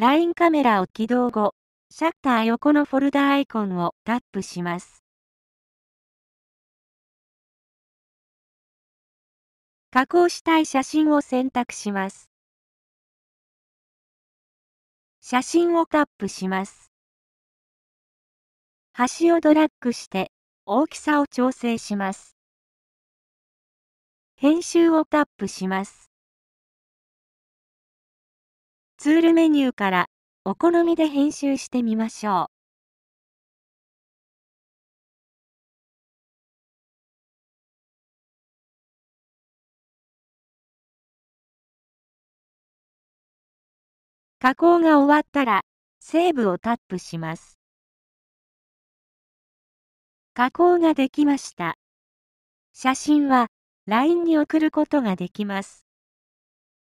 ラインカメラを起動後、シャッター横のフォルダアイコンをタップします。加工したい写真を選択します。写真をタップします。端をドラッグして大きさを調整します。編集をタップします。ツールメニューからお好みで編集してみましょう。加工が終わったら、セーブをタップします。加工ができました。写真は LINE に送ることができます。